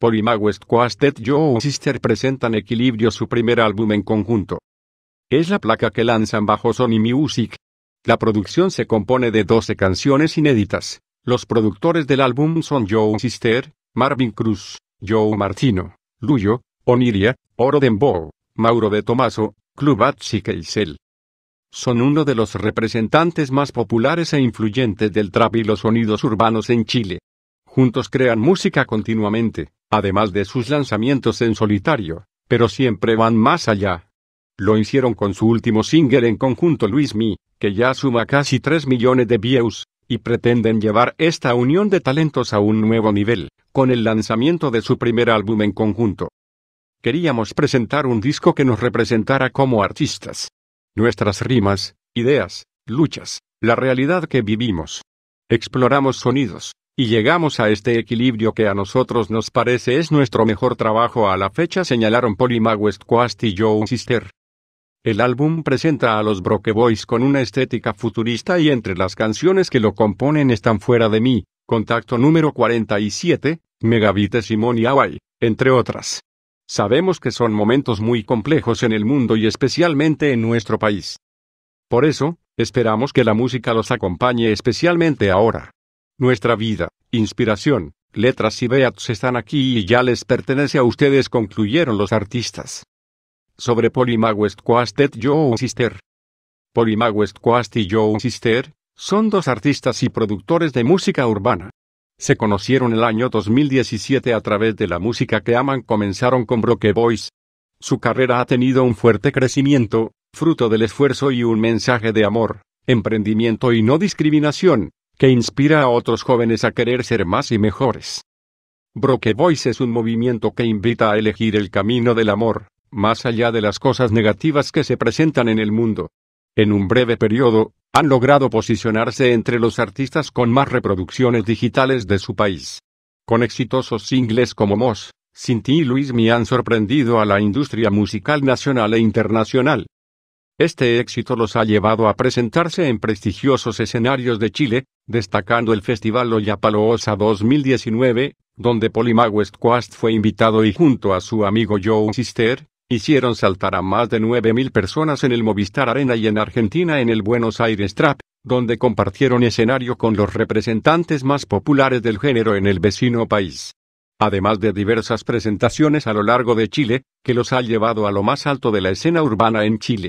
Polima West Coast Joe Sister presentan Equilibrio su primer álbum en conjunto. Es la placa que lanzan bajo Sony Music. La producción se compone de 12 canciones inéditas. Los productores del álbum son Joe Sister, Marvin Cruz, Joe Martino, Luyo, Oniria, Oro Dembow, Mauro de Tomaso, Club y Keisel. Son uno de los representantes más populares e influyentes del trap y los sonidos urbanos en Chile. Juntos crean música continuamente además de sus lanzamientos en solitario, pero siempre van más allá. Lo hicieron con su último single en conjunto Luis Mi, que ya suma casi 3 millones de views, y pretenden llevar esta unión de talentos a un nuevo nivel, con el lanzamiento de su primer álbum en conjunto. Queríamos presentar un disco que nos representara como artistas. Nuestras rimas, ideas, luchas, la realidad que vivimos. Exploramos sonidos, y llegamos a este equilibrio que a nosotros nos parece es nuestro mejor trabajo a la fecha, señalaron West Westquast y Joe Sister. El álbum presenta a los Broke Boys con una estética futurista y entre las canciones que lo componen están Fuera de mí, Contacto número 47, Megavite Simón y Hawaii, entre otras. Sabemos que son momentos muy complejos en el mundo y especialmente en nuestro país. Por eso, esperamos que la música los acompañe especialmente ahora. Nuestra vida, inspiración, letras y beats están aquí y ya les pertenece a ustedes, concluyeron los artistas. Sobre Polima y Joe Sister. Polima Westquast y Joe Sister son dos artistas y productores de música urbana. Se conocieron el año 2017 a través de la música que aman. Comenzaron con Broke Boys. Su carrera ha tenido un fuerte crecimiento, fruto del esfuerzo y un mensaje de amor, emprendimiento y no discriminación, que inspira a otros jóvenes a querer ser más y mejores. Broke Voice es un movimiento que invita a elegir el camino del amor, más allá de las cosas negativas que se presentan en el mundo. En un breve periodo, han logrado posicionarse entre los artistas con más reproducciones digitales de su país. Con exitosos singles como Moss, Cinti y Luis Me han sorprendido a la industria musical nacional e internacional. Este éxito los ha llevado a presentarse en prestigiosos escenarios de Chile, destacando el Festival Ollapaloosa 2019, donde Polima West fue invitado y junto a su amigo Joe Sister, hicieron saltar a más de 9.000 personas en el Movistar Arena y en Argentina en el Buenos Aires Trap, donde compartieron escenario con los representantes más populares del género en el vecino país. Además de diversas presentaciones a lo largo de Chile, que los ha llevado a lo más alto de la escena urbana en Chile.